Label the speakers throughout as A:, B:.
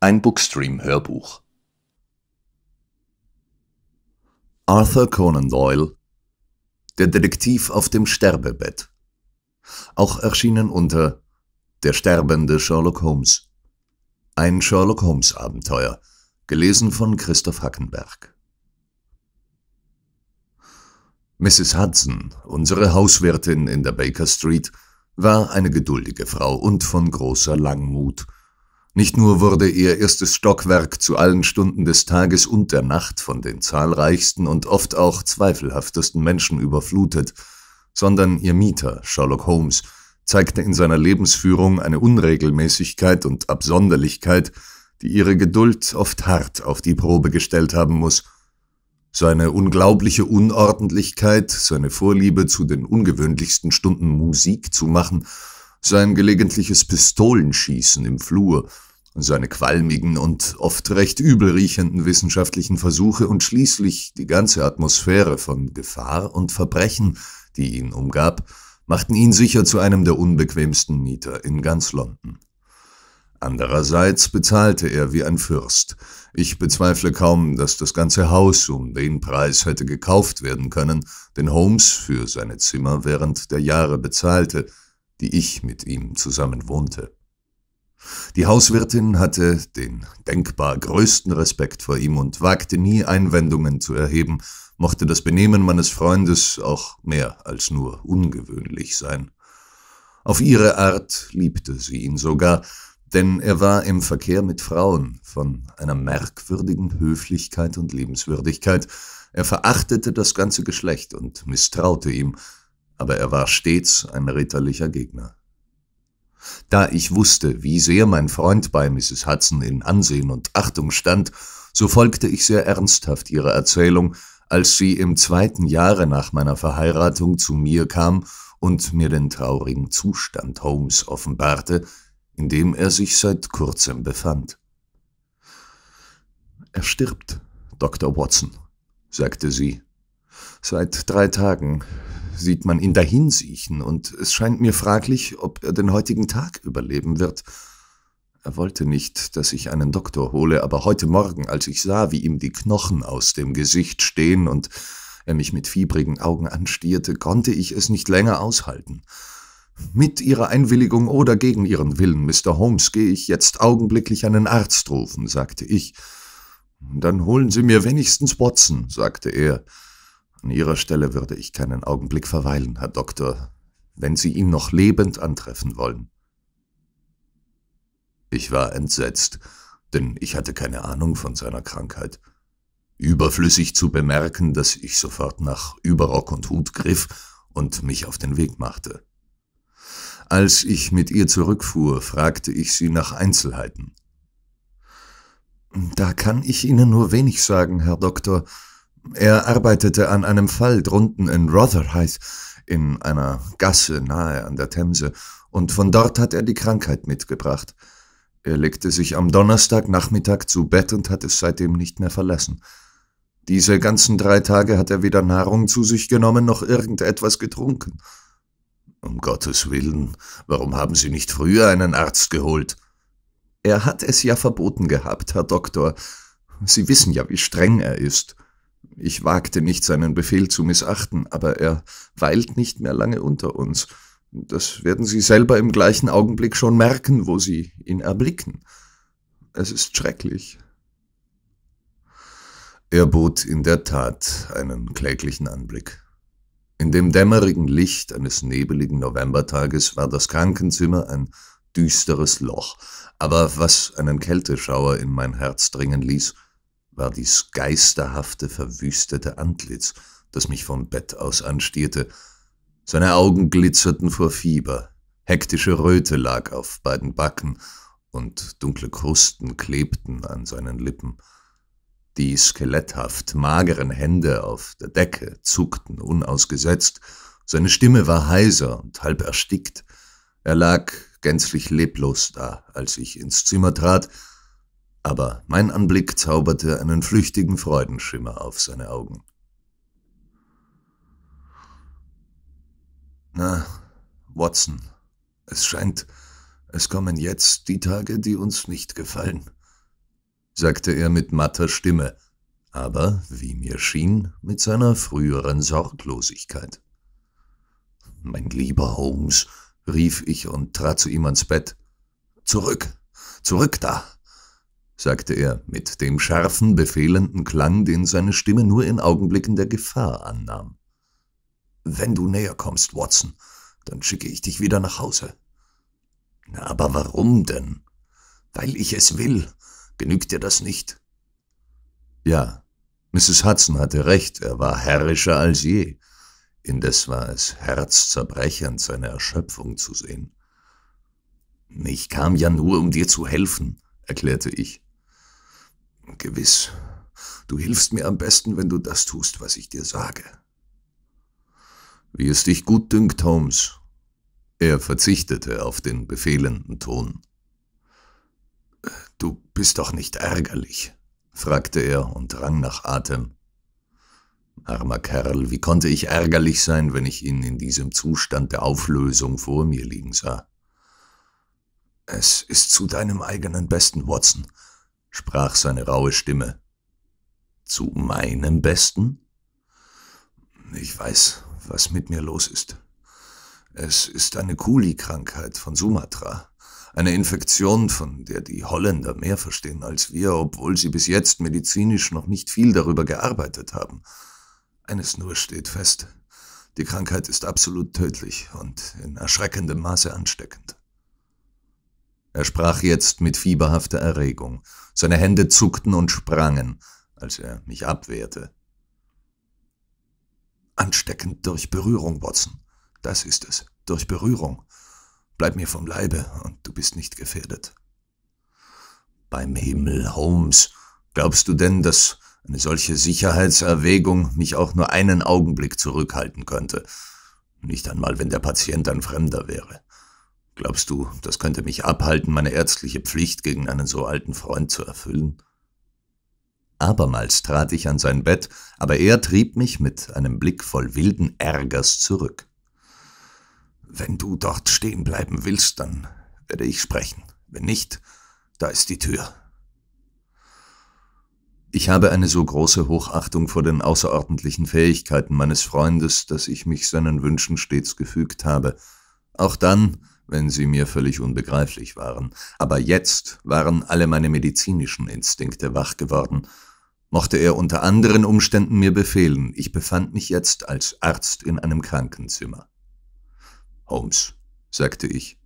A: ein Bookstream-Hörbuch. Arthur Conan Doyle Der Detektiv auf dem Sterbebett. Auch erschienen unter Der sterbende Sherlock Holmes. Ein Sherlock Holmes Abenteuer, gelesen von Christoph Hackenberg. Mrs. Hudson, unsere Hauswirtin in der Baker Street, war eine geduldige Frau und von großer Langmut – nicht nur wurde ihr erstes Stockwerk zu allen Stunden des Tages und der Nacht von den zahlreichsten und oft auch zweifelhaftesten Menschen überflutet, sondern ihr Mieter, Sherlock Holmes, zeigte in seiner Lebensführung eine Unregelmäßigkeit und Absonderlichkeit, die ihre Geduld oft hart auf die Probe gestellt haben muss. Seine unglaubliche Unordentlichkeit, seine Vorliebe zu den ungewöhnlichsten Stunden Musik zu machen, sein gelegentliches Pistolenschießen im Flur, seine qualmigen und oft recht übel riechenden wissenschaftlichen Versuche und schließlich die ganze Atmosphäre von Gefahr und Verbrechen, die ihn umgab, machten ihn sicher zu einem der unbequemsten Mieter in ganz London. Andererseits bezahlte er wie ein Fürst. Ich bezweifle kaum, dass das ganze Haus um den Preis hätte gekauft werden können, den Holmes für seine Zimmer während der Jahre bezahlte, die ich mit ihm zusammen wohnte. Die Hauswirtin hatte den denkbar größten Respekt vor ihm und wagte nie Einwendungen zu erheben, mochte das Benehmen meines Freundes auch mehr als nur ungewöhnlich sein. Auf ihre Art liebte sie ihn sogar, denn er war im Verkehr mit Frauen von einer merkwürdigen Höflichkeit und Liebenswürdigkeit. Er verachtete das ganze Geschlecht und misstraute ihm, aber er war stets ein ritterlicher Gegner. Da ich wusste, wie sehr mein Freund bei Mrs. Hudson in Ansehen und Achtung stand, so folgte ich sehr ernsthaft ihrer Erzählung, als sie im zweiten Jahre nach meiner Verheiratung zu mir kam und mir den traurigen Zustand Holmes offenbarte, in dem er sich seit kurzem befand. Er stirbt, Dr. Watson, sagte sie. Seit drei Tagen, sieht man ihn dahinsiechen, und es scheint mir fraglich, ob er den heutigen Tag überleben wird. Er wollte nicht, dass ich einen Doktor hole, aber heute Morgen, als ich sah, wie ihm die Knochen aus dem Gesicht stehen und er mich mit fiebrigen Augen anstierte, konnte ich es nicht länger aushalten. Mit Ihrer Einwilligung oder gegen Ihren Willen, Mr. Holmes, gehe ich jetzt augenblicklich einen Arzt rufen, sagte ich. Dann holen Sie mir wenigstens Watson, sagte er. An Ihrer Stelle würde ich keinen Augenblick verweilen, Herr Doktor, wenn Sie ihn noch lebend antreffen wollen. Ich war entsetzt, denn ich hatte keine Ahnung von seiner Krankheit. Überflüssig zu bemerken, dass ich sofort nach Überrock und Hut griff und mich auf den Weg machte. Als ich mit ihr zurückfuhr, fragte ich sie nach Einzelheiten. Da kann ich Ihnen nur wenig sagen, Herr Doktor, er arbeitete an einem Fall drunten in Rotherhithe, in einer Gasse nahe an der Themse, und von dort hat er die Krankheit mitgebracht. Er legte sich am Donnerstagnachmittag zu Bett und hat es seitdem nicht mehr verlassen. Diese ganzen drei Tage hat er weder Nahrung zu sich genommen noch irgendetwas getrunken. Um Gottes Willen, warum haben Sie nicht früher einen Arzt geholt? Er hat es ja verboten gehabt, Herr Doktor. Sie wissen ja, wie streng er ist. Ich wagte nicht, seinen Befehl zu missachten, aber er weilt nicht mehr lange unter uns. Das werden Sie selber im gleichen Augenblick schon merken, wo Sie ihn erblicken. Es ist schrecklich. Er bot in der Tat einen kläglichen Anblick. In dem dämmerigen Licht eines nebeligen Novembertages war das Krankenzimmer ein düsteres Loch, aber was einen Kälteschauer in mein Herz dringen ließ, war dies geisterhafte, verwüstete Antlitz, das mich vom Bett aus anstierte. Seine Augen glitzerten vor Fieber, hektische Röte lag auf beiden Backen und dunkle Krusten klebten an seinen Lippen. Die skeletthaft mageren Hände auf der Decke zuckten unausgesetzt, seine Stimme war heiser und halb erstickt. Er lag gänzlich leblos da, als ich ins Zimmer trat, aber mein Anblick zauberte einen flüchtigen Freudenschimmer auf seine Augen. Na, Watson, es scheint, es kommen jetzt die Tage, die uns nicht gefallen, sagte er mit matter Stimme, aber, wie mir schien, mit seiner früheren Sorglosigkeit. Mein lieber Holmes, rief ich und trat zu ihm ans Bett. Zurück, zurück da, sagte er mit dem scharfen, befehlenden Klang, den seine Stimme nur in Augenblicken der Gefahr annahm. Wenn du näher kommst, Watson, dann schicke ich dich wieder nach Hause. Na, aber warum denn? Weil ich es will. Genügt dir das nicht? Ja, Mrs. Hudson hatte recht, er war herrischer als je. Indes war es herzzerbrechend, seine Erschöpfung zu sehen. Ich kam ja nur, um dir zu helfen, erklärte ich. Gewiss, du hilfst mir am besten, wenn du das tust, was ich dir sage. Wie es dich gut dünkt, Holmes. Er verzichtete auf den befehlenden Ton. Du bist doch nicht ärgerlich, fragte er und rang nach Atem. Armer Kerl, wie konnte ich ärgerlich sein, wenn ich ihn in diesem Zustand der Auflösung vor mir liegen sah? Es ist zu deinem eigenen Besten, Watson, sprach seine raue Stimme. Zu meinem Besten? Ich weiß, was mit mir los ist. Es ist eine Kuli-Krankheit von Sumatra, eine Infektion, von der die Holländer mehr verstehen als wir, obwohl sie bis jetzt medizinisch noch nicht viel darüber gearbeitet haben. Eines nur steht fest, die Krankheit ist absolut tödlich und in erschreckendem Maße ansteckend. Er sprach jetzt mit fieberhafter Erregung. Seine Hände zuckten und sprangen, als er mich abwehrte. Ansteckend durch Berührung, Watson. Das ist es, durch Berührung. Bleib mir vom Leibe und du bist nicht gefährdet. Beim Himmel, Holmes, glaubst du denn, dass eine solche Sicherheitserwägung mich auch nur einen Augenblick zurückhalten könnte? Nicht einmal, wenn der Patient ein Fremder wäre. Glaubst du, das könnte mich abhalten, meine ärztliche Pflicht gegen einen so alten Freund zu erfüllen? Abermals trat ich an sein Bett, aber er trieb mich mit einem Blick voll wilden Ärgers zurück. Wenn du dort stehen bleiben willst, dann werde ich sprechen. Wenn nicht, da ist die Tür. Ich habe eine so große Hochachtung vor den außerordentlichen Fähigkeiten meines Freundes, dass ich mich seinen Wünschen stets gefügt habe. Auch dann, wenn sie mir völlig unbegreiflich waren, aber jetzt waren alle meine medizinischen Instinkte wach geworden. Mochte er unter anderen Umständen mir befehlen, ich befand mich jetzt als Arzt in einem Krankenzimmer. Holmes, sagte ich,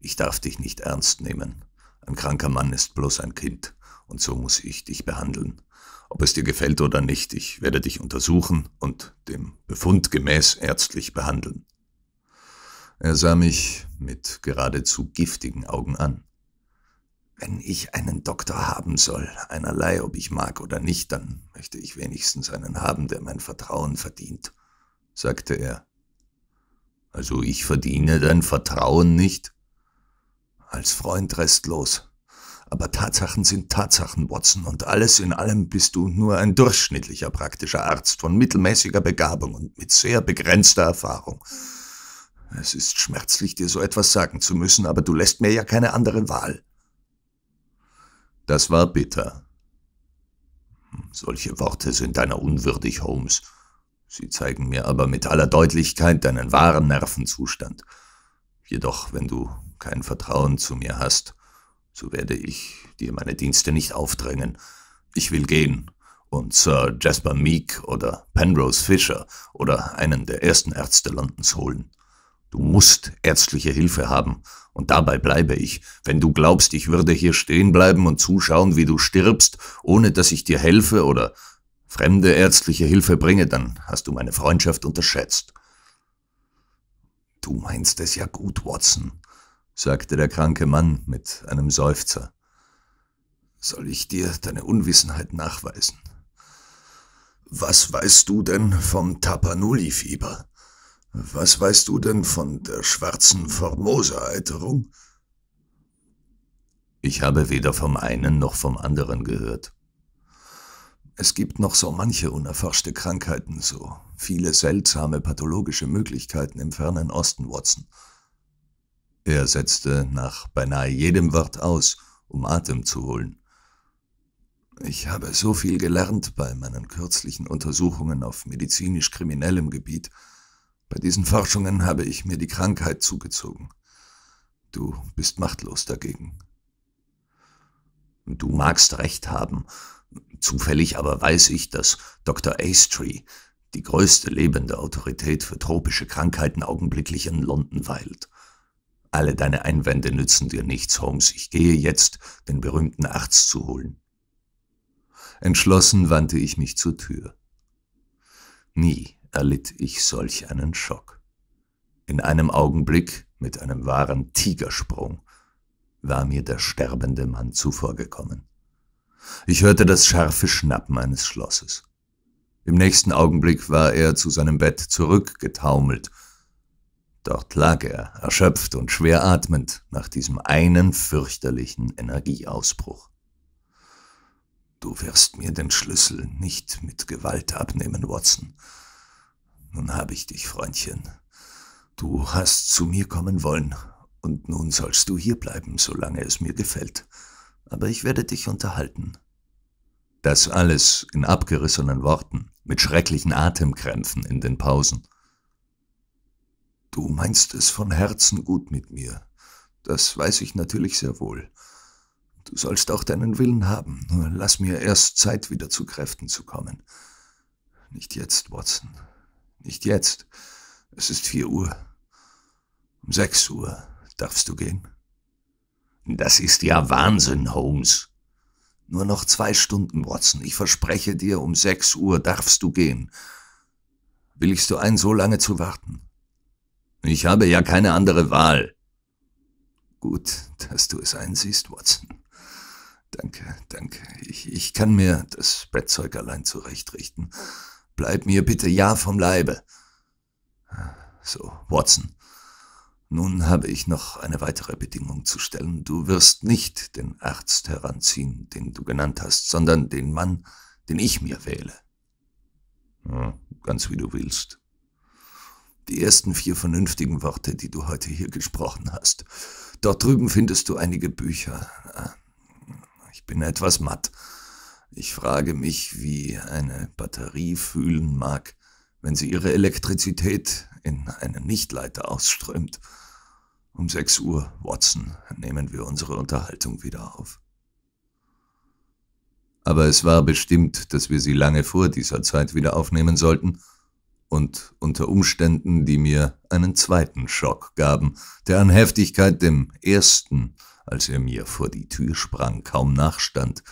A: ich darf dich nicht ernst nehmen. Ein kranker Mann ist bloß ein Kind, und so muss ich dich behandeln. Ob es dir gefällt oder nicht, ich werde dich untersuchen und dem Befund gemäß ärztlich behandeln. Er sah mich mit geradezu giftigen Augen an. Wenn ich einen Doktor haben soll, einerlei, ob ich mag oder nicht, dann möchte ich wenigstens einen haben, der mein Vertrauen verdient, sagte er. Also ich verdiene dein Vertrauen nicht? Als Freund restlos. Aber Tatsachen sind Tatsachen, Watson, und alles in allem bist du nur ein durchschnittlicher praktischer Arzt von mittelmäßiger Begabung und mit sehr begrenzter Erfahrung. Es ist schmerzlich, dir so etwas sagen zu müssen, aber du lässt mir ja keine andere Wahl. Das war bitter. Solche Worte sind deiner unwürdig, Holmes. Sie zeigen mir aber mit aller Deutlichkeit deinen wahren Nervenzustand. Jedoch, wenn du kein Vertrauen zu mir hast, so werde ich dir meine Dienste nicht aufdrängen. Ich will gehen und Sir Jasper Meek oder Penrose Fisher oder einen der ersten Ärzte Londons holen. Du musst ärztliche Hilfe haben. Und dabei bleibe ich. Wenn du glaubst, ich würde hier stehen bleiben und zuschauen, wie du stirbst, ohne dass ich dir helfe oder fremde ärztliche Hilfe bringe, dann hast du meine Freundschaft unterschätzt. Du meinst es ja gut, Watson, sagte der kranke Mann mit einem Seufzer. Soll ich dir deine Unwissenheit nachweisen? Was weißt du denn vom Tapanuli-Fieber? Was weißt du denn von der schwarzen Formosa-Eiterung? Ich habe weder vom einen noch vom anderen gehört. Es gibt noch so manche unerforschte Krankheiten, so viele seltsame pathologische Möglichkeiten im fernen Osten, Watson. Er setzte nach beinahe jedem Wort aus, um Atem zu holen. Ich habe so viel gelernt bei meinen kürzlichen Untersuchungen auf medizinisch-kriminellem Gebiet, bei diesen Forschungen habe ich mir die Krankheit zugezogen. Du bist machtlos dagegen. Du magst recht haben. Zufällig aber weiß ich, dass Dr. Astree, die größte lebende Autorität für tropische Krankheiten, augenblicklich in London weilt. Alle deine Einwände nützen dir nichts, Holmes. Ich gehe jetzt, den berühmten Arzt zu holen. Entschlossen wandte ich mich zur Tür. Nie erlitt ich solch einen Schock. In einem Augenblick, mit einem wahren Tigersprung, war mir der sterbende Mann zuvorgekommen. Ich hörte das scharfe Schnappen eines Schlosses. Im nächsten Augenblick war er zu seinem Bett zurückgetaumelt. Dort lag er, erschöpft und schwer atmend, nach diesem einen fürchterlichen Energieausbruch. Du wirst mir den Schlüssel nicht mit Gewalt abnehmen, Watson. Nun habe ich dich, Freundchen. Du hast zu mir kommen wollen, und nun sollst du hier bleiben, solange es mir gefällt. Aber ich werde dich unterhalten. Das alles in abgerissenen Worten, mit schrecklichen Atemkrämpfen in den Pausen. Du meinst es von Herzen gut mit mir. Das weiß ich natürlich sehr wohl. Du sollst auch deinen Willen haben. Nur lass mir erst Zeit, wieder zu Kräften zu kommen. Nicht jetzt, Watson. Nicht jetzt. Es ist vier Uhr. Um sechs Uhr darfst du gehen. Das ist ja Wahnsinn, Holmes. Nur noch zwei Stunden, Watson. Ich verspreche dir, um sechs Uhr darfst du gehen. Willigst du ein, so lange zu warten? Ich habe ja keine andere Wahl. Gut, dass du es einsiehst, Watson. Danke, danke. Ich, ich kann mir das Bettzeug allein zurechtrichten. Bleib mir bitte ja vom Leibe. So, Watson. Nun habe ich noch eine weitere Bedingung zu stellen. Du wirst nicht den Arzt heranziehen, den du genannt hast, sondern den Mann, den ich mir wähle. Ja, ganz wie du willst. Die ersten vier vernünftigen Worte, die du heute hier gesprochen hast. Dort drüben findest du einige Bücher. Ich bin etwas matt. Ich frage mich, wie eine Batterie fühlen mag, wenn sie ihre Elektrizität in einen Nichtleiter ausströmt. Um 6 Uhr, Watson, nehmen wir unsere Unterhaltung wieder auf. Aber es war bestimmt, dass wir sie lange vor dieser Zeit wieder aufnehmen sollten und unter Umständen, die mir einen zweiten Schock gaben, der an Heftigkeit dem ersten, als er mir vor die Tür sprang, kaum nachstand,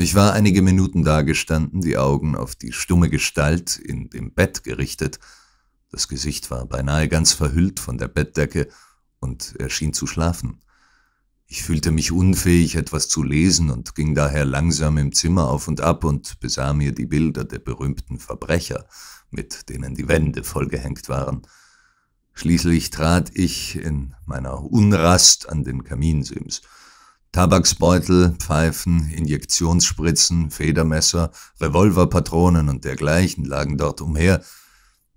A: ich war einige Minuten dagestanden, die Augen auf die stumme Gestalt in dem Bett gerichtet. Das Gesicht war beinahe ganz verhüllt von der Bettdecke und er schien zu schlafen. Ich fühlte mich unfähig, etwas zu lesen und ging daher langsam im Zimmer auf und ab und besah mir die Bilder der berühmten Verbrecher, mit denen die Wände vollgehängt waren. Schließlich trat ich in meiner Unrast an den Kaminsims. Tabaksbeutel, Pfeifen, Injektionsspritzen, Federmesser, Revolverpatronen und dergleichen lagen dort umher.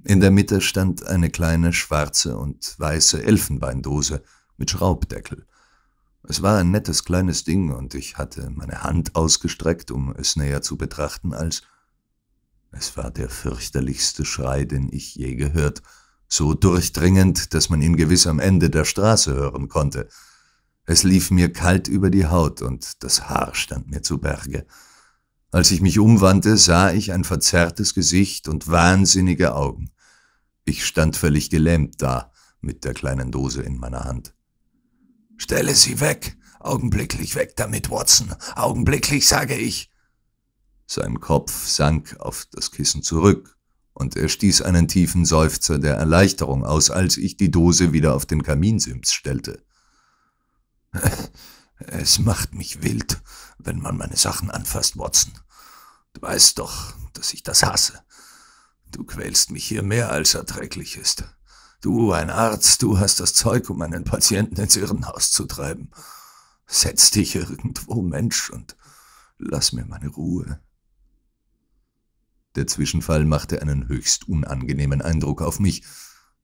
A: In der Mitte stand eine kleine schwarze und weiße Elfenbeindose mit Schraubdeckel. Es war ein nettes kleines Ding und ich hatte meine Hand ausgestreckt, um es näher zu betrachten, als es war der fürchterlichste Schrei, den ich je gehört, so durchdringend, dass man ihn gewiss am Ende der Straße hören konnte. Es lief mir kalt über die Haut und das Haar stand mir zu Berge. Als ich mich umwandte, sah ich ein verzerrtes Gesicht und wahnsinnige Augen. Ich stand völlig gelähmt da, mit der kleinen Dose in meiner Hand. Stelle sie weg, augenblicklich weg damit, Watson, augenblicklich sage ich. Sein Kopf sank auf das Kissen zurück, und er stieß einen tiefen Seufzer der Erleichterung aus, als ich die Dose wieder auf den Kaminsims stellte. Es macht mich wild, wenn man meine Sachen anfasst, Watson. Du weißt doch, dass ich das hasse. Du quälst mich hier mehr als erträglich ist. Du, ein Arzt, du hast das Zeug, um einen Patienten ins Irrenhaus zu treiben. Setz dich irgendwo, Mensch, und lass mir meine Ruhe. Der Zwischenfall machte einen höchst unangenehmen Eindruck auf mich,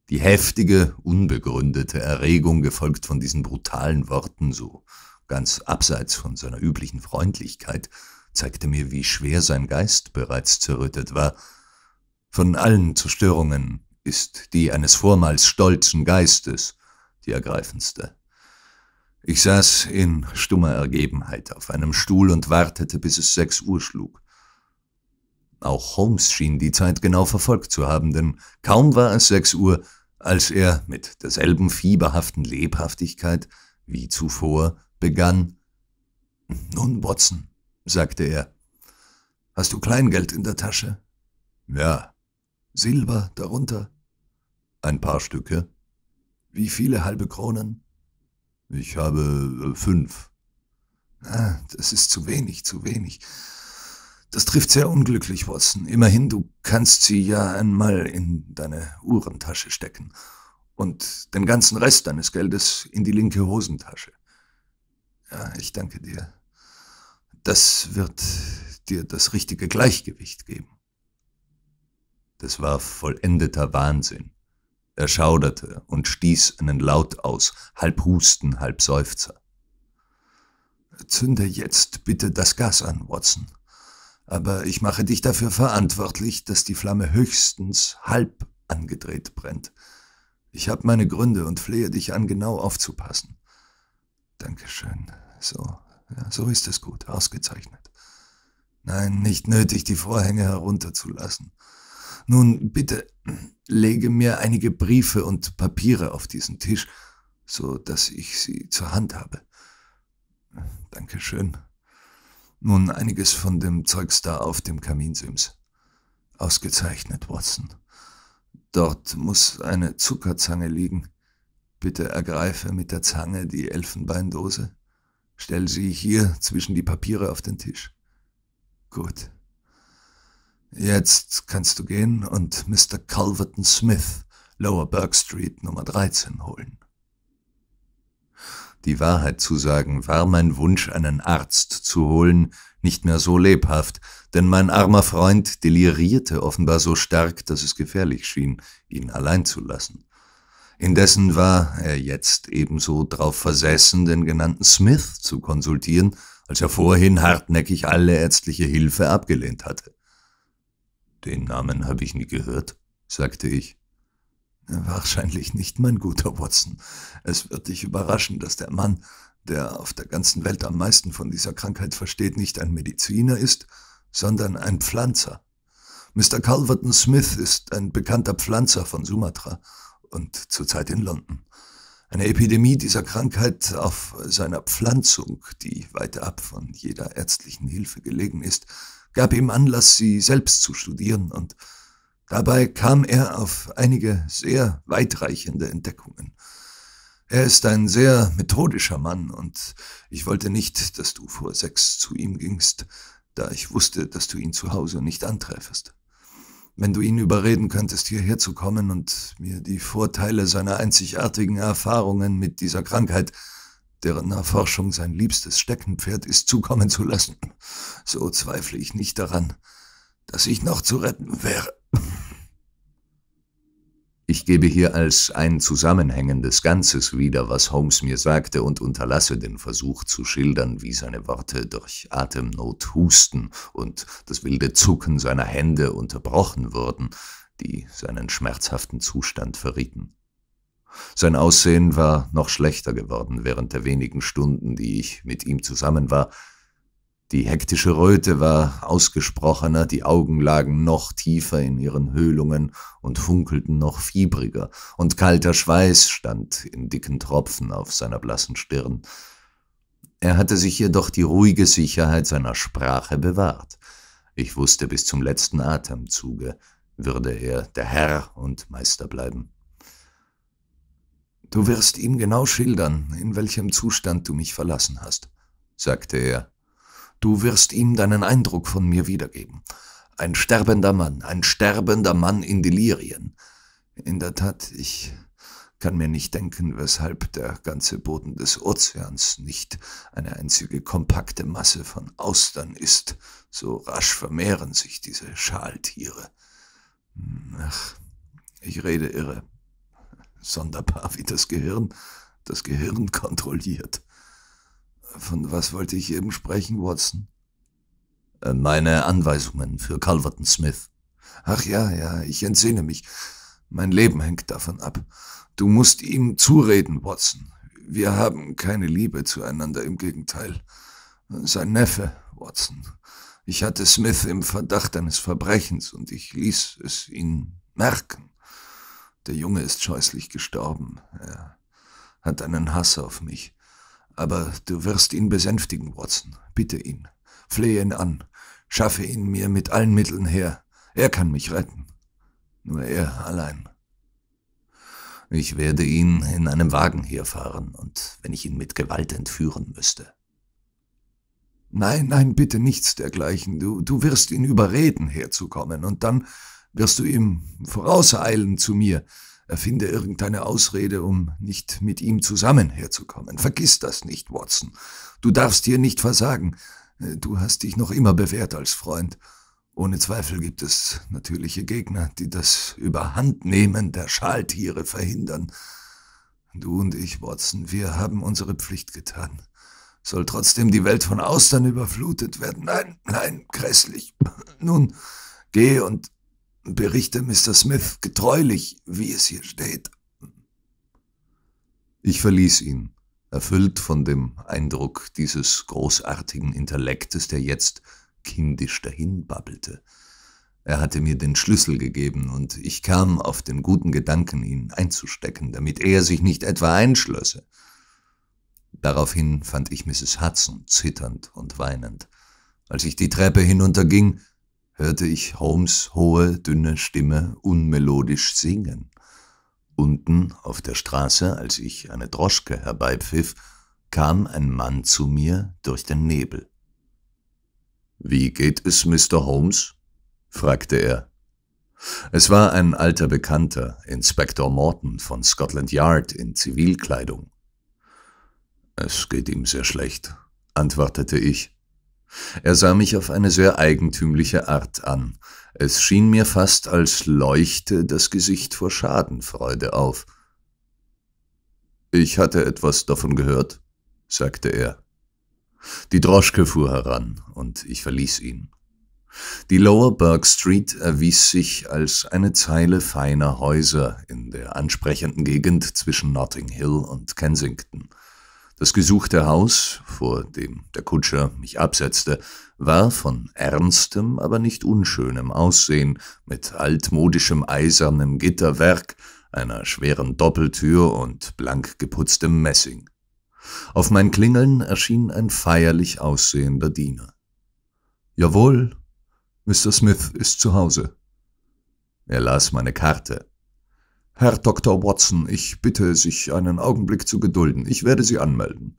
A: die heftige, unbegründete Erregung, gefolgt von diesen brutalen Worten, so ganz abseits von seiner üblichen Freundlichkeit, zeigte mir, wie schwer sein Geist bereits zerrüttet war. Von allen Zerstörungen ist die eines vormals stolzen Geistes die ergreifendste. Ich saß in stummer Ergebenheit auf einem Stuhl und wartete, bis es sechs Uhr schlug. Auch Holmes schien die Zeit genau verfolgt zu haben, denn kaum war es sechs Uhr, als er mit derselben fieberhaften Lebhaftigkeit wie zuvor begann. Nun, Watson, sagte er, hast du Kleingeld in der Tasche? Ja. Silber darunter? Ein paar Stücke. Wie viele halbe Kronen? Ich habe äh, fünf. Ah, das ist zu wenig, zu wenig. Das trifft sehr unglücklich, Watson. Immerhin, du kannst sie ja einmal in deine Uhrentasche stecken und den ganzen Rest deines Geldes in die linke Hosentasche. Ja, ich danke dir. Das wird dir das richtige Gleichgewicht geben. Das war vollendeter Wahnsinn. Er schauderte und stieß einen Laut aus, halb Husten, halb Seufzer. Zünde jetzt bitte das Gas an, Watson aber ich mache dich dafür verantwortlich, dass die Flamme höchstens halb angedreht brennt. Ich habe meine Gründe und flehe dich an, genau aufzupassen. Dankeschön. So, ja, so ist es gut, ausgezeichnet. Nein, nicht nötig, die Vorhänge herunterzulassen. Nun, bitte, lege mir einige Briefe und Papiere auf diesen Tisch, so dass ich sie zur Hand habe. Dankeschön. Nun einiges von dem Zeugs da auf dem Kaminsims. Ausgezeichnet, Watson. Dort muss eine Zuckerzange liegen. Bitte ergreife mit der Zange die Elfenbeindose. Stell sie hier zwischen die Papiere auf den Tisch. Gut. Jetzt kannst du gehen und Mr. Culverton Smith, Lower Burke Street Nummer 13, holen. Die Wahrheit zu sagen, war mein Wunsch, einen Arzt zu holen, nicht mehr so lebhaft, denn mein armer Freund delirierte offenbar so stark, dass es gefährlich schien, ihn allein zu lassen. Indessen war er jetzt ebenso drauf versessen, den genannten Smith zu konsultieren, als er vorhin hartnäckig alle ärztliche Hilfe abgelehnt hatte. Den Namen habe ich nie gehört, sagte ich. Wahrscheinlich nicht, mein guter Watson. Es wird dich überraschen, dass der Mann, der auf der ganzen Welt am meisten von dieser Krankheit versteht, nicht ein Mediziner ist, sondern ein Pflanzer. Mr. Calverton Smith ist ein bekannter Pflanzer von Sumatra und zurzeit in London. Eine Epidemie dieser Krankheit auf seiner Pflanzung, die weit ab von jeder ärztlichen Hilfe gelegen ist, gab ihm Anlass, sie selbst zu studieren und Dabei kam er auf einige sehr weitreichende Entdeckungen. Er ist ein sehr methodischer Mann und ich wollte nicht, dass du vor sechs zu ihm gingst, da ich wusste, dass du ihn zu Hause nicht antreffest. Wenn du ihn überreden könntest, hierher zu kommen und mir die Vorteile seiner einzigartigen Erfahrungen mit dieser Krankheit, deren Erforschung sein liebstes Steckenpferd ist, zukommen zu lassen, so zweifle ich nicht daran, dass ich noch zu retten wäre. Ich gebe hier als ein zusammenhängendes Ganzes wieder, was Holmes mir sagte, und unterlasse den Versuch zu schildern, wie seine Worte durch Atemnot, Husten und das wilde Zucken seiner Hände unterbrochen wurden, die seinen schmerzhaften Zustand verrieten. Sein Aussehen war noch schlechter geworden während der wenigen Stunden, die ich mit ihm zusammen war, die hektische Röte war ausgesprochener, die Augen lagen noch tiefer in ihren Höhlungen und funkelten noch fiebriger, und kalter Schweiß stand in dicken Tropfen auf seiner blassen Stirn. Er hatte sich jedoch die ruhige Sicherheit seiner Sprache bewahrt. Ich wusste bis zum letzten Atemzuge, würde er der Herr und Meister bleiben. Du wirst ihm genau schildern, in welchem Zustand du mich verlassen hast, sagte er Du wirst ihm deinen Eindruck von mir wiedergeben. Ein sterbender Mann, ein sterbender Mann in Delirien. In der Tat, ich kann mir nicht denken, weshalb der ganze Boden des Ozeans nicht eine einzige kompakte Masse von Austern ist. So rasch vermehren sich diese Schaltiere. Ach, ich rede irre. Sonderbar wie das Gehirn. Das Gehirn kontrolliert. Von was wollte ich eben sprechen, Watson? Äh, meine Anweisungen für Calverton Smith. Ach ja, ja, ich entsinne mich. Mein Leben hängt davon ab. Du musst ihm zureden, Watson. Wir haben keine Liebe zueinander, im Gegenteil. Sein Neffe, Watson. Ich hatte Smith im Verdacht eines Verbrechens und ich ließ es ihn merken. Der Junge ist scheußlich gestorben. Er hat einen Hass auf mich. Aber du wirst ihn besänftigen, Watson. Bitte ihn. Flehe ihn an. Schaffe ihn mir mit allen Mitteln her. Er kann mich retten. Nur er allein. Ich werde ihn in einem Wagen herfahren und wenn ich ihn mit Gewalt entführen müsste. Nein, nein, bitte nichts dergleichen. Du, du wirst ihn überreden, herzukommen, und dann wirst du ihm vorauseilen zu mir, Erfinde irgendeine Ausrede, um nicht mit ihm zusammen herzukommen. Vergiss das nicht, Watson. Du darfst hier nicht versagen. Äh, du hast dich noch immer bewährt als Freund. Ohne Zweifel gibt es natürliche Gegner, die das Überhandnehmen der Schaltiere verhindern. Du und ich, Watson, wir haben unsere Pflicht getan. Soll trotzdem die Welt von Austern überflutet werden? Nein, nein, grässlich. Nun, geh und Berichte Mr. Smith getreulich, wie es hier steht. Ich verließ ihn, erfüllt von dem Eindruck dieses großartigen Intellektes, der jetzt kindisch dahinbabbelte. Er hatte mir den Schlüssel gegeben, und ich kam auf den guten Gedanken, ihn einzustecken, damit er sich nicht etwa einschlösse. Daraufhin fand ich Mrs. Hudson zitternd und weinend. Als ich die Treppe hinunterging, hörte ich Holmes hohe, dünne Stimme unmelodisch singen. Unten auf der Straße, als ich eine Droschke herbeipfiff, kam ein Mann zu mir durch den Nebel. »Wie geht es, Mr. Holmes?« fragte er. Es war ein alter Bekannter, Inspektor Morton von Scotland Yard in Zivilkleidung. »Es geht ihm sehr schlecht«, antwortete ich. Er sah mich auf eine sehr eigentümliche Art an. Es schien mir fast, als leuchte das Gesicht vor Schadenfreude auf. Ich hatte etwas davon gehört, sagte er. Die Droschke fuhr heran, und ich verließ ihn. Die Lower Burke Street erwies sich als eine Zeile feiner Häuser in der ansprechenden Gegend zwischen Notting Hill und Kensington – das gesuchte Haus, vor dem der Kutscher mich absetzte, war von ernstem, aber nicht unschönem Aussehen, mit altmodischem eisernem Gitterwerk, einer schweren Doppeltür und blank geputztem Messing. Auf mein Klingeln erschien ein feierlich aussehender Diener. Jawohl, Mr. Smith ist zu Hause. Er las meine Karte. Herr Dr. Watson, ich bitte, sich einen Augenblick zu gedulden. Ich werde Sie anmelden.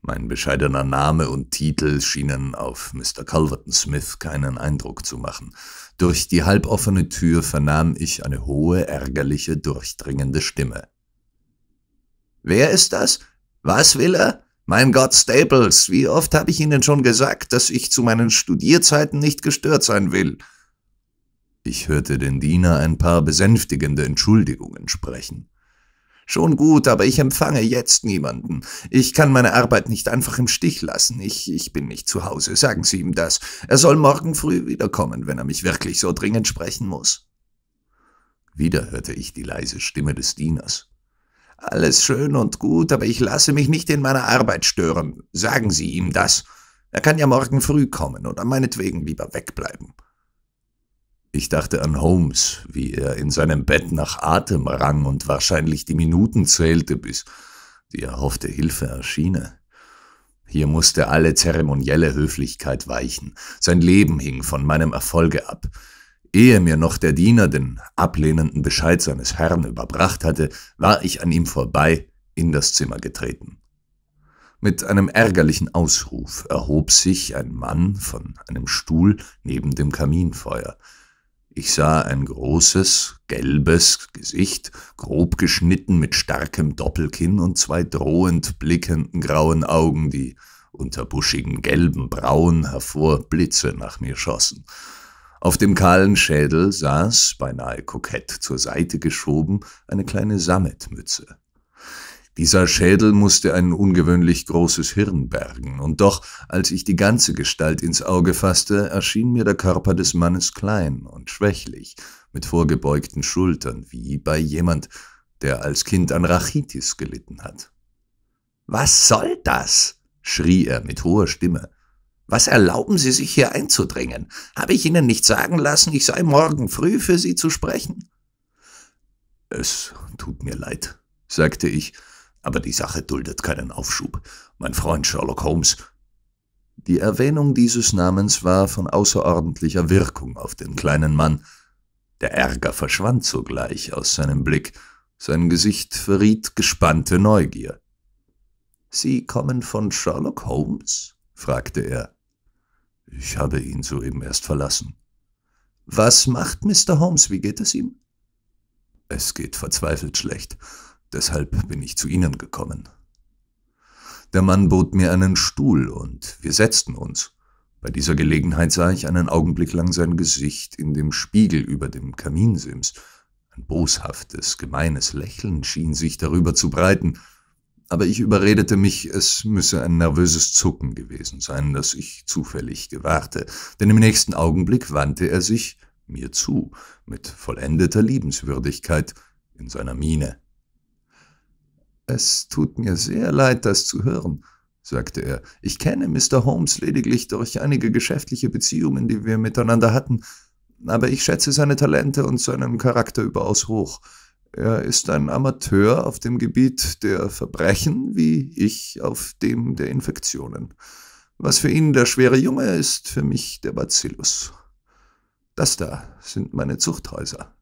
A: Mein bescheidener Name und Titel schienen auf Mr. Culverton Smith keinen Eindruck zu machen. Durch die halboffene Tür vernahm ich eine hohe, ärgerliche, durchdringende Stimme. Wer ist das? Was will er? Mein Gott, Staples, wie oft habe ich Ihnen schon gesagt, dass ich zu meinen Studierzeiten nicht gestört sein will? Ich hörte den Diener ein paar besänftigende Entschuldigungen sprechen. Schon gut, aber ich empfange jetzt niemanden. Ich kann meine Arbeit nicht einfach im Stich lassen. Ich, ich bin nicht zu Hause. Sagen Sie ihm das. Er soll morgen früh wiederkommen, wenn er mich wirklich so dringend sprechen muss. Wieder hörte ich die leise Stimme des Dieners. Alles schön und gut, aber ich lasse mich nicht in meiner Arbeit stören. Sagen Sie ihm das. Er kann ja morgen früh kommen oder meinetwegen lieber wegbleiben. Ich dachte an Holmes, wie er in seinem Bett nach Atem rang und wahrscheinlich die Minuten zählte, bis die erhoffte Hilfe erschiene. Hier musste alle zeremonielle Höflichkeit weichen. Sein Leben hing von meinem Erfolge ab. Ehe mir noch der Diener den ablehnenden Bescheid seines Herrn überbracht hatte, war ich an ihm vorbei in das Zimmer getreten. Mit einem ärgerlichen Ausruf erhob sich ein Mann von einem Stuhl neben dem Kaminfeuer. Ich sah ein großes, gelbes Gesicht, grob geschnitten mit starkem Doppelkinn und zwei drohend blickenden grauen Augen, die unter buschigen gelben Brauen hervor Blitze nach mir schossen. Auf dem kahlen Schädel saß, beinahe kokett zur Seite geschoben, eine kleine Sammetmütze. Dieser Schädel musste ein ungewöhnlich großes Hirn bergen, und doch, als ich die ganze Gestalt ins Auge fasste, erschien mir der Körper des Mannes klein und schwächlich, mit vorgebeugten Schultern, wie bei jemand, der als Kind an Rachitis gelitten hat. Was soll das? schrie er mit hoher Stimme. Was erlauben Sie sich hier einzudringen? Habe ich Ihnen nicht sagen lassen, ich sei morgen früh für Sie zu sprechen? Es tut mir leid, sagte ich, aber die Sache duldet keinen Aufschub. Mein Freund Sherlock Holmes. Die Erwähnung dieses Namens war von außerordentlicher Wirkung auf den kleinen Mann. Der Ärger verschwand sogleich aus seinem Blick. Sein Gesicht verriet gespannte Neugier. Sie kommen von Sherlock Holmes? fragte er. Ich habe ihn soeben erst verlassen. Was macht Mr. Holmes? Wie geht es ihm? Es geht verzweifelt schlecht. Deshalb bin ich zu Ihnen gekommen. Der Mann bot mir einen Stuhl und wir setzten uns. Bei dieser Gelegenheit sah ich einen Augenblick lang sein Gesicht in dem Spiegel über dem Kaminsims. Ein boshaftes, gemeines Lächeln schien sich darüber zu breiten, aber ich überredete mich, es müsse ein nervöses Zucken gewesen sein, das ich zufällig gewahrte, denn im nächsten Augenblick wandte er sich mir zu, mit vollendeter Liebenswürdigkeit in seiner Miene. Es tut mir sehr leid, das zu hören, sagte er. Ich kenne Mr. Holmes lediglich durch einige geschäftliche Beziehungen, die wir miteinander hatten, aber ich schätze seine Talente und seinen Charakter überaus hoch. Er ist ein Amateur auf dem Gebiet der Verbrechen, wie ich auf dem der Infektionen. Was für ihn der schwere Junge ist, für mich der Bacillus. Das da sind meine Zuchthäuser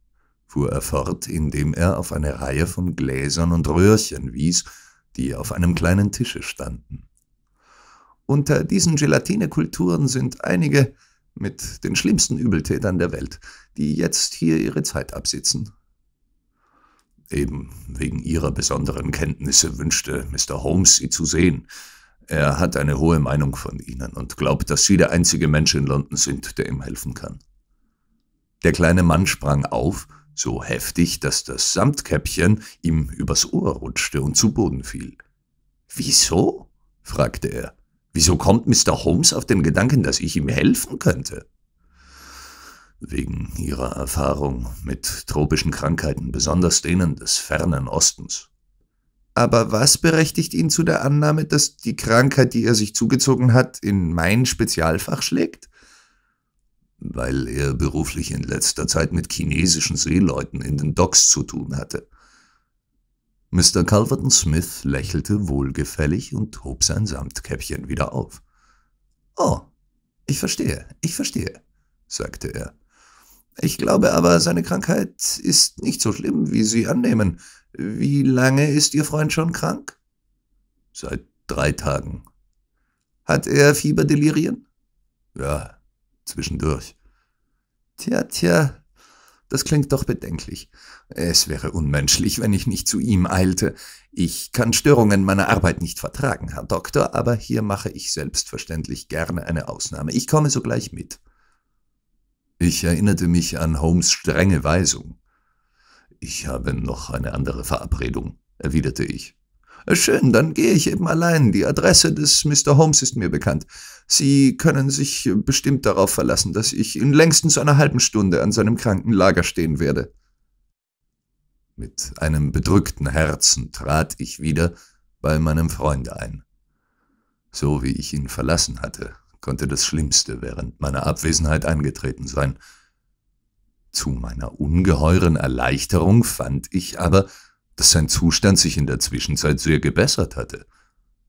A: fuhr er fort, indem er auf eine Reihe von Gläsern und Röhrchen wies, die auf einem kleinen Tische standen. Unter diesen Gelatinekulturen sind einige mit den schlimmsten Übeltätern der Welt, die jetzt hier ihre Zeit absitzen. Eben wegen ihrer besonderen Kenntnisse wünschte Mr. Holmes, sie zu sehen. Er hat eine hohe Meinung von ihnen und glaubt, dass sie der einzige Mensch in London sind, der ihm helfen kann. Der kleine Mann sprang auf so heftig, dass das Samtkäppchen ihm übers Ohr rutschte und zu Boden fiel. »Wieso?« fragte er. »Wieso kommt Mr. Holmes auf den Gedanken, dass ich ihm helfen könnte?« »Wegen ihrer Erfahrung mit tropischen Krankheiten, besonders denen des fernen Ostens.« »Aber was berechtigt ihn zu der Annahme, dass die Krankheit, die er sich zugezogen hat, in mein Spezialfach schlägt?« weil er beruflich in letzter Zeit mit chinesischen Seeleuten in den Docks zu tun hatte. Mr. Calverton Smith lächelte wohlgefällig und hob sein Samtkäppchen wieder auf. Oh, ich verstehe, ich verstehe, sagte er. Ich glaube aber, seine Krankheit ist nicht so schlimm, wie Sie annehmen. Wie lange ist Ihr Freund schon krank? Seit drei Tagen. Hat er Fieberdelirien? Ja, zwischendurch. Tja, tja, das klingt doch bedenklich. Es wäre unmenschlich, wenn ich nicht zu ihm eilte. Ich kann Störungen meiner Arbeit nicht vertragen, Herr Doktor, aber hier mache ich selbstverständlich gerne eine Ausnahme. Ich komme sogleich mit. Ich erinnerte mich an Holmes strenge Weisung. Ich habe noch eine andere Verabredung, erwiderte ich. Schön, dann gehe ich eben allein. Die Adresse des Mr. Holmes ist mir bekannt. Sie können sich bestimmt darauf verlassen, dass ich in längstens einer halben Stunde an seinem kranken Lager stehen werde. Mit einem bedrückten Herzen trat ich wieder bei meinem Freunde ein. So wie ich ihn verlassen hatte, konnte das Schlimmste während meiner Abwesenheit eingetreten sein. Zu meiner ungeheuren Erleichterung fand ich aber, dass sein Zustand sich in der Zwischenzeit sehr gebessert hatte.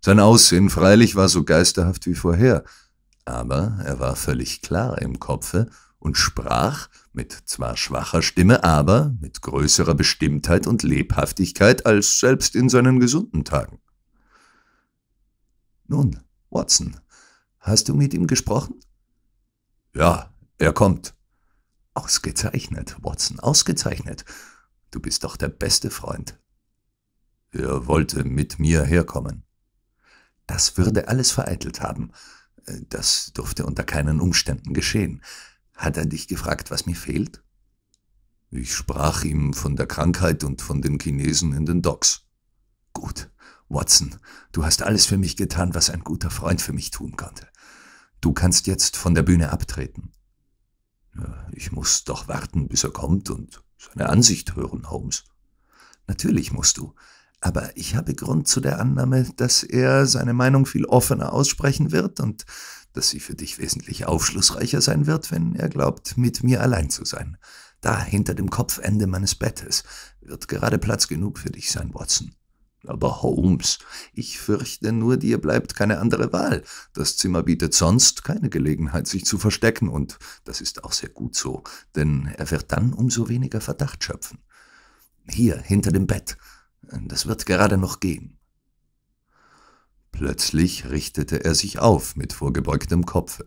A: Sein Aussehen freilich war so geisterhaft wie vorher, aber er war völlig klar im Kopfe und sprach mit zwar schwacher Stimme, aber mit größerer Bestimmtheit und Lebhaftigkeit als selbst in seinen gesunden Tagen. Nun, Watson, hast du mit ihm gesprochen? Ja, er kommt. Ausgezeichnet, Watson, ausgezeichnet. Du bist doch der beste Freund. Er wollte mit mir herkommen. Das würde alles vereitelt haben. Das durfte unter keinen Umständen geschehen. Hat er dich gefragt, was mir fehlt? Ich sprach ihm von der Krankheit und von den Chinesen in den Docks. Gut, Watson, du hast alles für mich getan, was ein guter Freund für mich tun konnte. Du kannst jetzt von der Bühne abtreten. Ich muss doch warten, bis er kommt und seine Ansicht hören, Holmes. Natürlich musst du. Aber ich habe Grund zu der Annahme, dass er seine Meinung viel offener aussprechen wird und dass sie für dich wesentlich aufschlussreicher sein wird, wenn er glaubt, mit mir allein zu sein. Da hinter dem Kopfende meines Bettes wird gerade Platz genug für dich sein, Watson. Aber Holmes, ich fürchte nur, dir bleibt keine andere Wahl. Das Zimmer bietet sonst keine Gelegenheit, sich zu verstecken, und das ist auch sehr gut so, denn er wird dann umso weniger Verdacht schöpfen. Hier, hinter dem Bett. Das wird gerade noch gehen. Plötzlich richtete er sich auf mit vorgebeugtem Kopfe.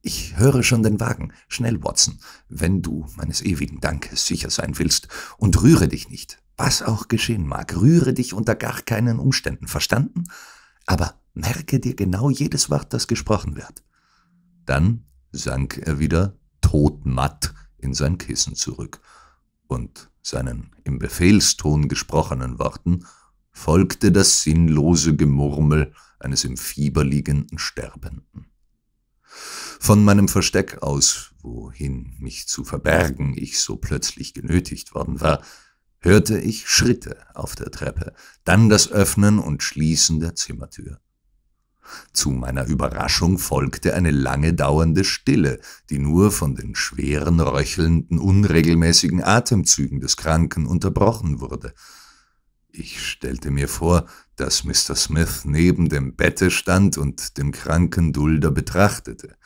A: Ich höre schon den Wagen. Schnell, Watson, wenn du meines ewigen Dankes sicher sein willst, und rühre dich nicht was auch geschehen mag, rühre dich unter gar keinen Umständen, verstanden? Aber merke dir genau jedes Wort, das gesprochen wird. Dann sank er wieder todmatt in sein Kissen zurück, und seinen im Befehlston gesprochenen Worten folgte das sinnlose Gemurmel eines im Fieber liegenden Sterbenden. Von meinem Versteck aus, wohin mich zu verbergen ich so plötzlich genötigt worden war, hörte ich Schritte auf der Treppe, dann das Öffnen und Schließen der Zimmertür. Zu meiner Überraschung folgte eine lange dauernde Stille, die nur von den schweren, röchelnden, unregelmäßigen Atemzügen des Kranken unterbrochen wurde. Ich stellte mir vor, dass Mr. Smith neben dem Bette stand und den kranken Dulder betrachtete.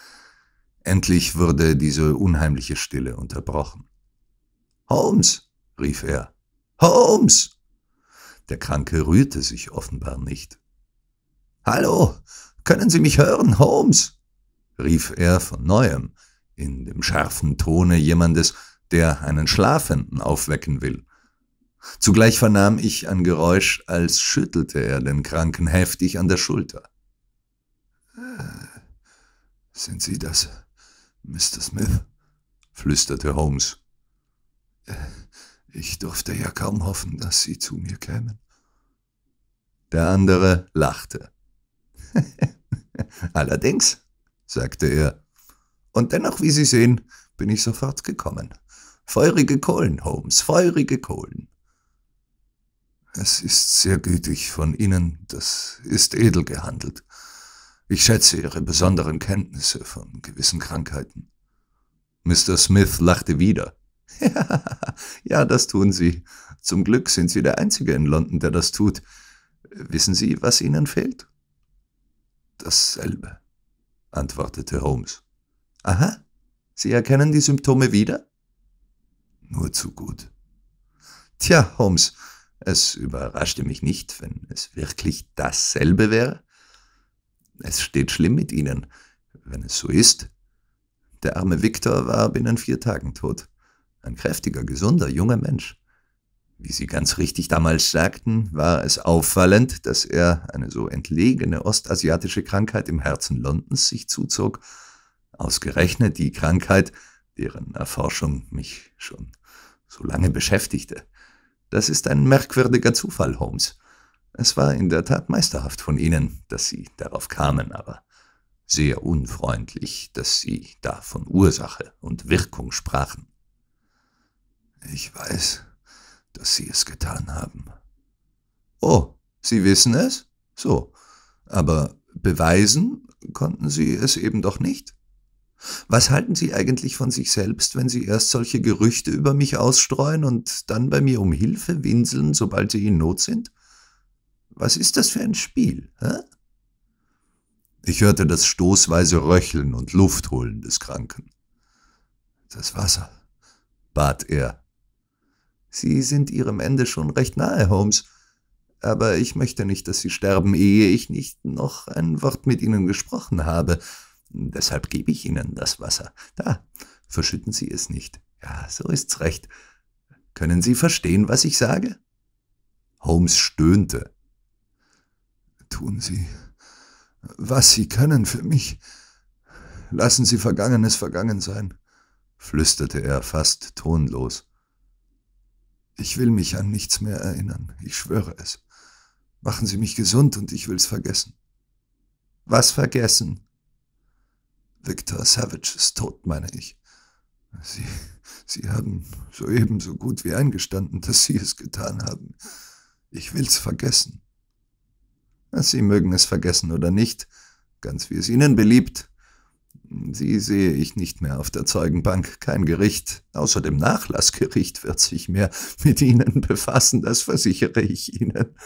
A: Endlich wurde diese unheimliche Stille unterbrochen. Holmes, rief er. Holmes! Der Kranke rührte sich offenbar nicht. Hallo, können Sie mich hören, Holmes? rief er von neuem, in dem scharfen Tone jemandes, der einen Schlafenden aufwecken will. Zugleich vernahm ich ein Geräusch, als schüttelte er den Kranken heftig an der Schulter. Sind Sie das, Mr. Smith? flüsterte Holmes. Ich durfte ja kaum hoffen, dass sie zu mir kämen. Der andere lachte. Allerdings, sagte er. Und dennoch, wie Sie sehen, bin ich sofort gekommen. Feurige Kohlen, Holmes, feurige Kohlen. Es ist sehr gütig von Ihnen, das ist edel gehandelt. Ich schätze Ihre besonderen Kenntnisse von gewissen Krankheiten. Mr. Smith lachte wieder. Ja, das tun sie. Zum Glück sind Sie der Einzige in London, der das tut. Wissen Sie, was Ihnen fehlt? Dasselbe, antwortete Holmes. Aha, Sie erkennen die Symptome wieder? Nur zu gut. Tja, Holmes, es überraschte mich nicht, wenn es wirklich dasselbe wäre. Es steht schlimm mit Ihnen, wenn es so ist. Der arme Viktor war binnen vier Tagen tot. Ein kräftiger, gesunder, junger Mensch. Wie Sie ganz richtig damals sagten, war es auffallend, dass er eine so entlegene ostasiatische Krankheit im Herzen Londons sich zuzog, ausgerechnet die Krankheit, deren Erforschung mich schon so lange beschäftigte. Das ist ein merkwürdiger Zufall, Holmes. Es war in der Tat meisterhaft von Ihnen, dass Sie darauf kamen, aber sehr unfreundlich, dass Sie da von Ursache und Wirkung sprachen. Ich weiß, dass Sie es getan haben. Oh, Sie wissen es? So. Aber beweisen konnten Sie es eben doch nicht? Was halten Sie eigentlich von sich selbst, wenn Sie erst solche Gerüchte über mich ausstreuen und dann bei mir um Hilfe winseln, sobald Sie in Not sind? Was ist das für ein Spiel, hä? Ich hörte das stoßweise Röcheln und Luftholen des Kranken. Das Wasser, bat er Sie sind Ihrem Ende schon recht nahe, Holmes. Aber ich möchte nicht, dass Sie sterben, ehe ich nicht noch ein Wort mit Ihnen gesprochen habe. Deshalb gebe ich Ihnen das Wasser. Da, verschütten Sie es nicht. Ja, so ist's recht. Können Sie verstehen, was ich sage? Holmes stöhnte. Tun Sie, was Sie können für mich. Lassen Sie Vergangenes vergangen sein, flüsterte er fast tonlos. Ich will mich an nichts mehr erinnern, ich schwöre es. Machen Sie mich gesund und ich will's vergessen. Was vergessen? Victor Savage ist tot, meine ich. Sie, Sie haben soeben so gut wie eingestanden, dass Sie es getan haben. Ich will's vergessen. Sie mögen es vergessen oder nicht, ganz wie es Ihnen beliebt. Sie sehe ich nicht mehr auf der Zeugenbank. Kein Gericht, außer dem Nachlassgericht, wird sich mehr mit Ihnen befassen, das versichere ich Ihnen.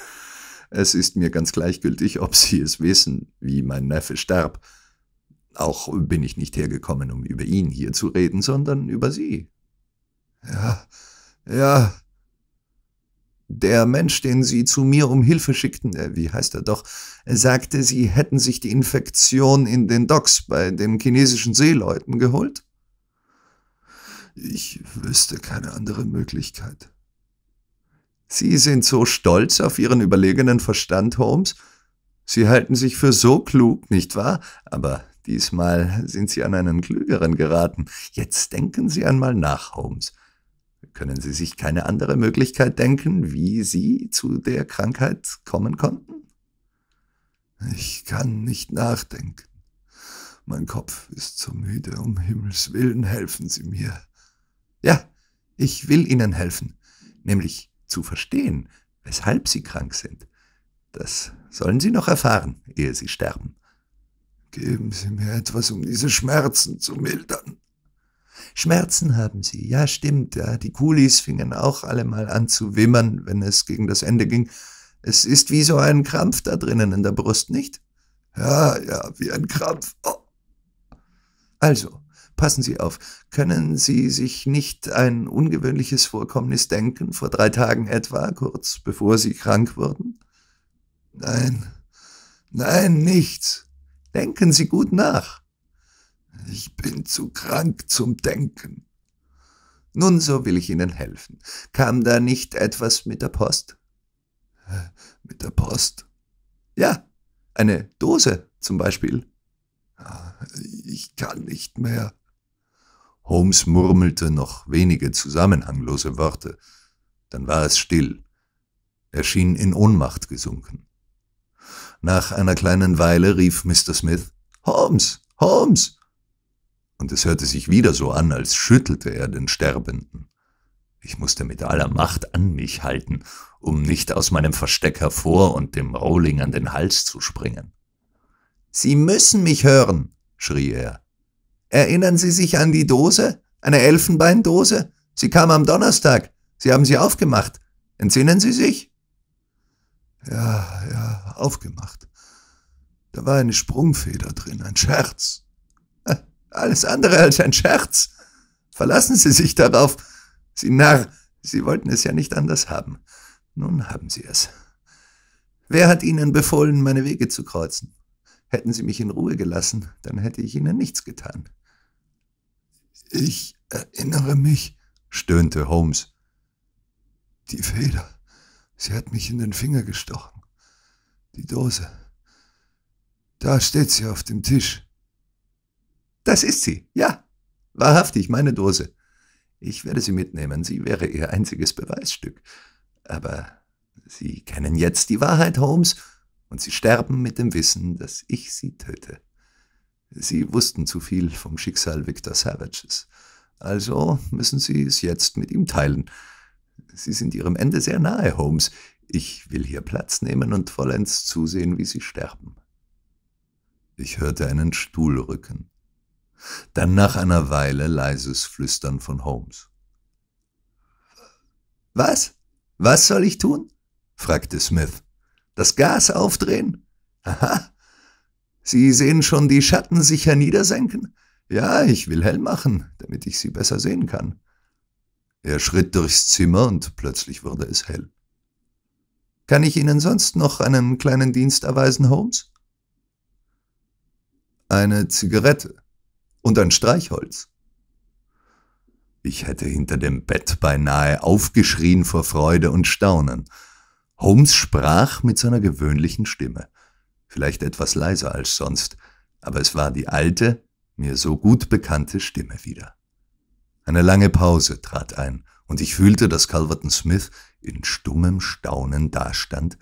A: Es ist mir ganz gleichgültig, ob Sie es wissen, wie mein Neffe starb. Auch bin ich nicht hergekommen, um über ihn hier zu reden, sondern über Sie. Ja, ja, der Mensch, den Sie zu mir um Hilfe schickten, äh, wie heißt er doch, sagte, Sie hätten sich die Infektion in den Docks bei den chinesischen Seeleuten geholt? Ich wüsste keine andere Möglichkeit. Sie sind so stolz auf Ihren überlegenen Verstand, Holmes. Sie halten sich für so klug, nicht wahr? Aber diesmal sind Sie an einen Klügeren geraten. Jetzt denken Sie einmal nach, Holmes. Können Sie sich keine andere Möglichkeit denken, wie Sie zu der Krankheit kommen konnten? Ich kann nicht nachdenken. Mein Kopf ist so müde, um Himmels willen helfen Sie mir. Ja, ich will Ihnen helfen, nämlich zu verstehen, weshalb Sie krank sind. Das sollen Sie noch erfahren, ehe Sie sterben. Geben Sie mir etwas, um diese Schmerzen zu mildern. Schmerzen haben sie. Ja, stimmt. Ja, die Kulis fingen auch alle mal an zu wimmern, wenn es gegen das Ende ging. Es ist wie so ein Krampf da drinnen in der Brust, nicht? Ja, ja, wie ein Krampf. Oh. Also, passen Sie auf. Können Sie sich nicht ein ungewöhnliches Vorkommnis denken, vor drei Tagen etwa, kurz bevor Sie krank wurden? Nein, nein, nichts. Denken Sie gut nach. Ich bin zu krank zum Denken. Nun, so will ich Ihnen helfen. Kam da nicht etwas mit der Post? Mit der Post? Ja, eine Dose zum Beispiel. Ah, ich kann nicht mehr. Holmes murmelte noch wenige zusammenhanglose Worte. Dann war es still. Er schien in Ohnmacht gesunken. Nach einer kleinen Weile rief Mr. Smith Holmes, Holmes, und es hörte sich wieder so an, als schüttelte er den Sterbenden. Ich musste mit aller Macht an mich halten, um nicht aus meinem Versteck hervor und dem Rowling an den Hals zu springen. Sie müssen mich hören, schrie er. Erinnern Sie sich an die Dose? Eine Elfenbeindose? Sie kam am Donnerstag. Sie haben sie aufgemacht. Entsinnen Sie sich? Ja, ja, aufgemacht. Da war eine Sprungfeder drin, ein Scherz. Alles andere als ein Scherz. Verlassen Sie sich darauf. Sie Narr, Sie wollten es ja nicht anders haben. Nun haben Sie es. Wer hat Ihnen befohlen, meine Wege zu kreuzen? Hätten Sie mich in Ruhe gelassen, dann hätte ich Ihnen nichts getan. Ich erinnere mich, stöhnte Holmes. Die Feder. Sie hat mich in den Finger gestochen. Die Dose. Da steht sie auf dem Tisch. Das ist sie, ja. Wahrhaftig, meine Dose. Ich werde sie mitnehmen, sie wäre ihr einziges Beweisstück. Aber Sie kennen jetzt die Wahrheit, Holmes, und Sie sterben mit dem Wissen, dass ich Sie töte. Sie wussten zu viel vom Schicksal Victor Savages. Also müssen Sie es jetzt mit ihm teilen. Sie sind Ihrem Ende sehr nahe, Holmes. Ich will hier Platz nehmen und vollends zusehen, wie Sie sterben. Ich hörte einen Stuhl rücken. Dann nach einer Weile leises Flüstern von Holmes. Was? Was soll ich tun? fragte Smith. Das Gas aufdrehen? Aha. Sie sehen schon die Schatten sich herniedersenken? Ja, ich will hell machen, damit ich sie besser sehen kann. Er schritt durchs Zimmer und plötzlich wurde es hell. Kann ich Ihnen sonst noch einen kleinen Dienst erweisen, Holmes? Eine Zigarette, und ein Streichholz. Ich hätte hinter dem Bett beinahe aufgeschrien vor Freude und Staunen. Holmes sprach mit seiner gewöhnlichen Stimme, vielleicht etwas leiser als sonst, aber es war die alte, mir so gut bekannte Stimme wieder. Eine lange Pause trat ein, und ich fühlte, dass Calverton Smith in stummem Staunen dastand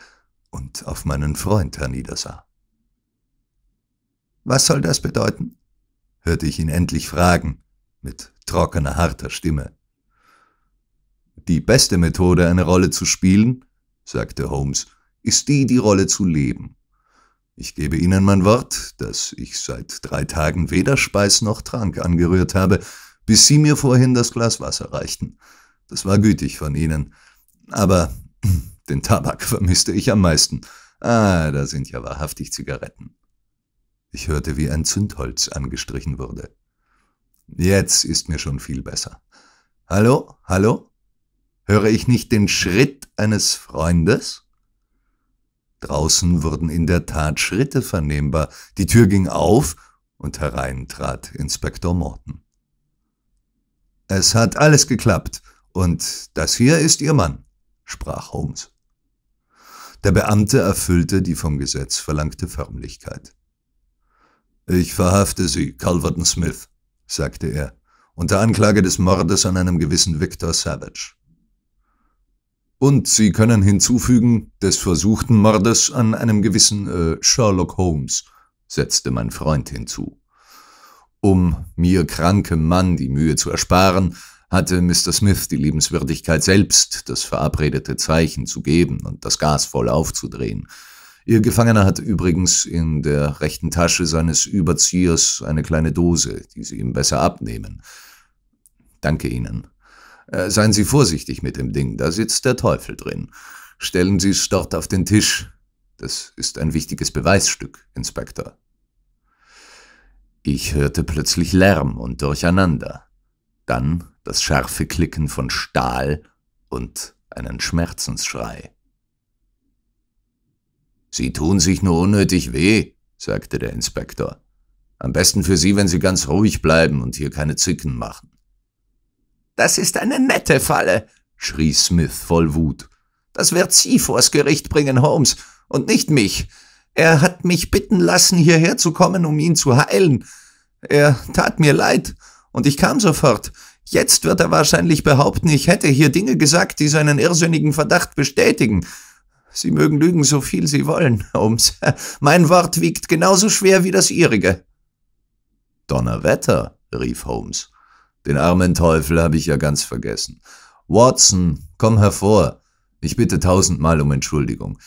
A: und auf meinen Freund herniedersah. Was soll das bedeuten? hörte ich ihn endlich fragen, mit trockener, harter Stimme. Die beste Methode, eine Rolle zu spielen, sagte Holmes, ist die, die Rolle zu leben. Ich gebe Ihnen mein Wort, dass ich seit drei Tagen weder Speis noch Trank angerührt habe, bis Sie mir vorhin das Glas Wasser reichten. Das war gütig von Ihnen. Aber den Tabak vermisste ich am meisten. Ah, da sind ja wahrhaftig Zigaretten. Ich hörte, wie ein Zündholz angestrichen wurde. Jetzt ist mir schon viel besser. Hallo, hallo? Höre ich nicht den Schritt eines Freundes? Draußen wurden in der Tat Schritte vernehmbar. Die Tür ging auf und herein trat Inspektor Morton. Es hat alles geklappt und das hier ist Ihr Mann, sprach Holmes. Der Beamte erfüllte die vom Gesetz verlangte Förmlichkeit. Ich verhafte Sie, Culverton Smith, sagte er, unter Anklage des Mordes an einem gewissen Victor Savage. Und Sie können hinzufügen, des versuchten Mordes an einem gewissen äh, Sherlock Holmes, setzte mein Freund hinzu. Um mir krankem Mann die Mühe zu ersparen, hatte Mr. Smith die Liebenswürdigkeit selbst, das verabredete Zeichen zu geben und das Gas voll aufzudrehen. Ihr Gefangener hat übrigens in der rechten Tasche seines Überziehers eine kleine Dose, die Sie ihm besser abnehmen. Danke Ihnen. Äh, seien Sie vorsichtig mit dem Ding, da sitzt der Teufel drin. Stellen Sie es dort auf den Tisch. Das ist ein wichtiges Beweisstück, Inspektor. Ich hörte plötzlich Lärm und Durcheinander. Dann das scharfe Klicken von Stahl und einen Schmerzensschrei. Sie tun sich nur unnötig weh, sagte der Inspektor. Am besten für Sie, wenn Sie ganz ruhig bleiben und hier keine Zicken machen. Das ist eine nette Falle, schrie Smith voll Wut. Das wird Sie vors Gericht bringen, Holmes, und nicht mich. Er hat mich bitten lassen, hierher zu kommen, um ihn zu heilen. Er tat mir leid, und ich kam sofort. Jetzt wird er wahrscheinlich behaupten, ich hätte hier Dinge gesagt, die seinen irrsinnigen Verdacht bestätigen. Sie mögen lügen, so viel Sie wollen, Holmes. Mein Wort wiegt genauso schwer wie das Ihrige. Donnerwetter, rief Holmes. Den armen Teufel habe ich ja ganz vergessen. Watson, komm hervor. Ich bitte tausendmal um Entschuldigung,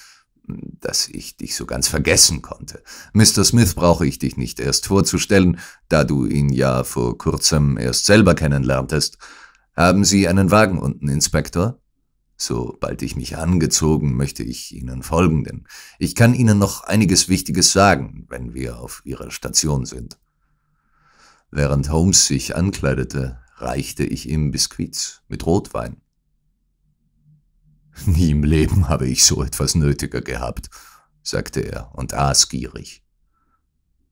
A: dass ich dich so ganz vergessen konnte. Mr. Smith brauche ich dich nicht erst vorzustellen, da du ihn ja vor kurzem erst selber kennenlerntest. Haben Sie einen Wagen unten, Inspektor? Sobald ich mich angezogen, möchte ich Ihnen folgen, denn ich kann Ihnen noch einiges Wichtiges sagen, wenn wir auf Ihrer Station sind. Während Holmes sich ankleidete, reichte ich ihm Biskuits mit Rotwein. Nie im Leben habe ich so etwas nötiger gehabt, sagte er und aß gierig.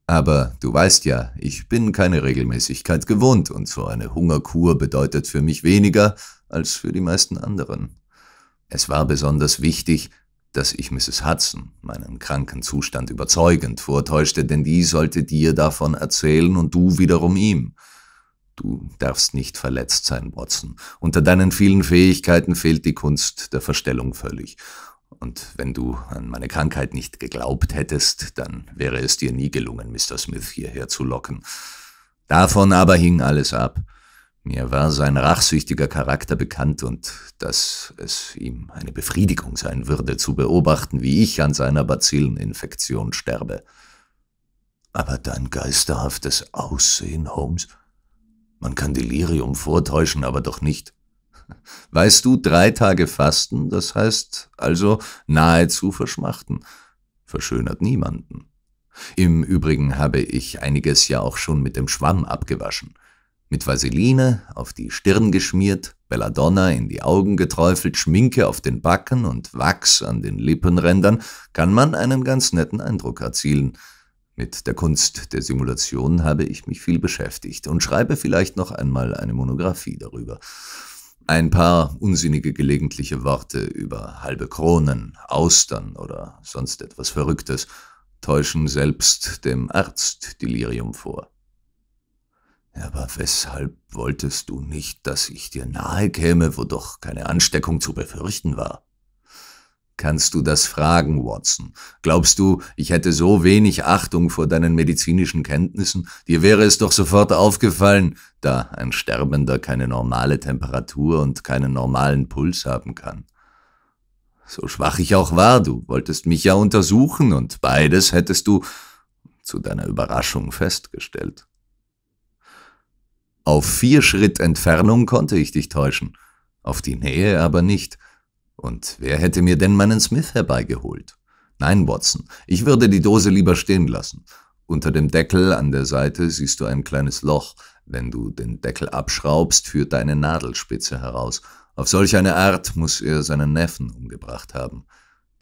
A: Aber du weißt ja, ich bin keine Regelmäßigkeit gewohnt und so eine Hungerkur bedeutet für mich weniger als für die meisten anderen. Es war besonders wichtig, dass ich Mrs. Hudson meinen kranken Zustand überzeugend vortäuschte, denn die sollte dir davon erzählen und du wiederum ihm. Du darfst nicht verletzt sein, Watson. Unter deinen vielen Fähigkeiten fehlt die Kunst der Verstellung völlig. Und wenn du an meine Krankheit nicht geglaubt hättest, dann wäre es dir nie gelungen, Mr. Smith hierher zu locken. Davon aber hing alles ab. Mir war sein rachsüchtiger Charakter bekannt und dass es ihm eine Befriedigung sein würde, zu beobachten, wie ich an seiner Bazilleninfektion sterbe. Aber dein geisterhaftes Aussehen, Holmes? Man kann Delirium vortäuschen, aber doch nicht. Weißt du, drei Tage Fasten, das heißt also nahezu verschmachten, verschönert niemanden. Im Übrigen habe ich einiges ja auch schon mit dem Schwamm abgewaschen. Mit Vaseline auf die Stirn geschmiert, Belladonna in die Augen geträufelt, Schminke auf den Backen und Wachs an den Lippenrändern kann man einen ganz netten Eindruck erzielen. Mit der Kunst der Simulation habe ich mich viel beschäftigt und schreibe vielleicht noch einmal eine Monographie darüber. Ein paar unsinnige gelegentliche Worte über halbe Kronen, Austern oder sonst etwas Verrücktes täuschen selbst dem Arzt Delirium vor. Aber weshalb wolltest du nicht, dass ich dir nahe käme, wo doch keine Ansteckung zu befürchten war? Kannst du das fragen, Watson? Glaubst du, ich hätte so wenig Achtung vor deinen medizinischen Kenntnissen? Dir wäre es doch sofort aufgefallen, da ein Sterbender keine normale Temperatur und keinen normalen Puls haben kann. So schwach ich auch war, du wolltest mich ja untersuchen, und beides hättest du zu deiner Überraschung festgestellt. Auf vier Schritt Entfernung konnte ich dich täuschen, auf die Nähe aber nicht. Und wer hätte mir denn meinen Smith herbeigeholt? Nein, Watson, ich würde die Dose lieber stehen lassen. Unter dem Deckel an der Seite siehst du ein kleines Loch. Wenn du den Deckel abschraubst, führt deine Nadelspitze heraus. Auf solch eine Art muss er seinen Neffen umgebracht haben,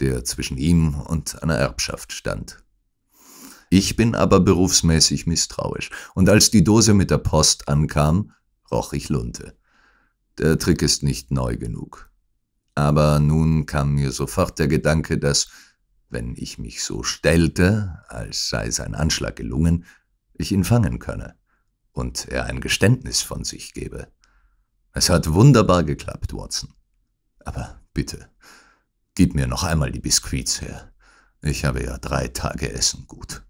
A: der zwischen ihm und einer Erbschaft stand. Ich bin aber berufsmäßig misstrauisch, und als die Dose mit der Post ankam, roch ich Lunte. Der Trick ist nicht neu genug. Aber nun kam mir sofort der Gedanke, dass, wenn ich mich so stellte, als sei sein Anschlag gelungen, ich ihn fangen könne und er ein Geständnis von sich gebe. Es hat wunderbar geklappt, Watson. Aber bitte, gib mir noch einmal die Biskuits her. Ich habe ja drei Tage Essen gut.